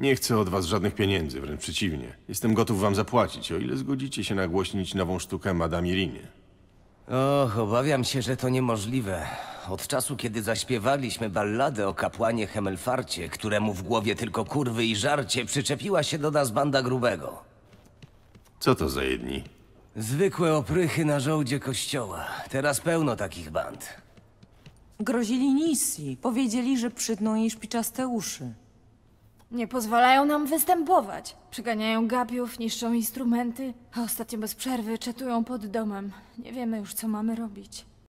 Nie chcę od was żadnych pieniędzy, wręcz przeciwnie. Jestem gotów wam zapłacić, o ile zgodzicie się nagłośnić nową sztukę Madame Irinie. Och, obawiam się, że to niemożliwe. Od czasu, kiedy zaśpiewaliśmy balladę o kapłanie Hemelfarcie, któremu w głowie tylko kurwy i żarcie, przyczepiła się do nas banda grubego. Co to za jedni? Zwykłe oprychy na żołdzie kościoła. Teraz pełno takich band. Grozili Nisi. Powiedzieli, że przydną jej szpiczaste uszy. Nie pozwalają nam występować. Przeganiają gapiów, niszczą instrumenty, a ostatnio bez przerwy czatują pod domem. Nie wiemy już, co mamy robić.